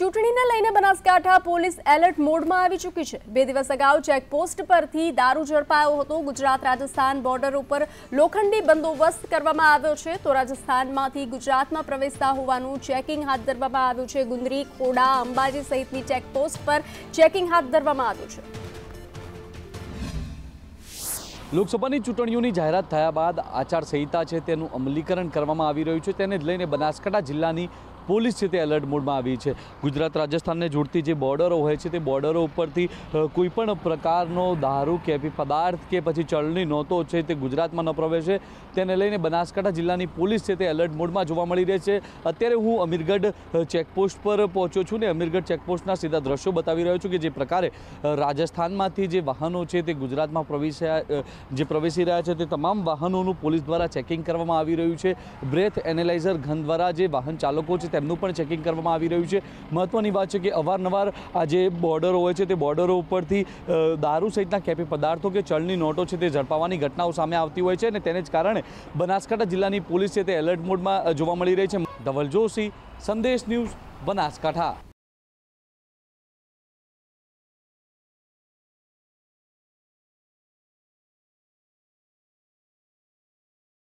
ચૂંટણીને લઈને Banaskantha police alert મોડમાં આવી ચૂકી છે બે દિવસ અગાઉ ચેકપોસ્ટ પરથી દારૂ ઝડપાયો હતો ગુજરાત રાજસ્થાન બોર્ડર ઉપર લોખંડી બંદોબસ્ત કરવામાં આવ્યો છે તો રાજસ્થાનમાંથી ગુજરાતમાં પ્રવેશતા હોવાનું ચેકિંગ હાથ ધરવામાં આવ્યું છે ગુંદરી ખોડા અંબાજી સહિતની ચેકપોસ્ટ પર ચેકિંગ હાથ ધરવામાં આવ્યું છે લોકસભાની ચૂંટણીઓની જાહેરાત થયા બાદ આચારસંહિતા છે તેનું અમલીકરણ કરવામાં આવી રહ્યું છે તેને લઈને બનાસકાંઠા જિલ્લાની પોલીસ છે તે એલર્ટ મોડમાં આવી છે ગુજરાત રાજસ્થાનને જોડતી જે બોર્ડરો હોય છે તે બોર્ડરો ઉપરથી કોઈપણ પ્રકારનો દારૂ કે પદાર્થ કે પછી ચલણી નહોતો છે તે ગુજરાતમાં ન પ્રવેશે તેને લઈને બનાસકાંઠા જિલ્લાની પોલીસ છે તે એલર્ટ મોડમાં જોવા મળી રહી છે અત્યારે હું અમીરગઢ ચેકપોસ્ટ પર પહોંચ્યો છું ને અમીરગઢ ચેકપોસ્ટના સીધા દ્રશ્યો બતાવી રહ્યો છું કે જે પ્રકારે રાજસ્થાનમાંથી જે વાહનો છે તે ગુજરાતમાં પ્રવેશ્યા જે પ્રવેશી રહ્યા છે તે તમામ વાહનોનું પોલીસ દ્વારા ચેકિંગ કરવામાં આવી રહ્યું છે બ્રેથ એનાલાઇઝર ઘન દ્વારા જે વાહન ચાલકો છે તેમનું પણ ચેકિંગ કરવામાં આવી રહ્યું છે મહત્ત્વની વાત છે કે અવારનવાર આ જે બોર્ડરો હોય છે તે બોર્ડરો ઉપરથી દારૂ સહિતના કેફી પદાર્થો કે ચળની નોટો છે તે ઝડપાવાની ઘટનાઓ સામે આવતી હોય છે અને તેને જ કારણે બનાસકાંઠા જિલ્લાની પોલીસ છે તે એલર્ટ મોડમાં જોવા મળી રહી છે ધવલ જોશી સંદેશ ન્યૂઝ બનાસકાંઠા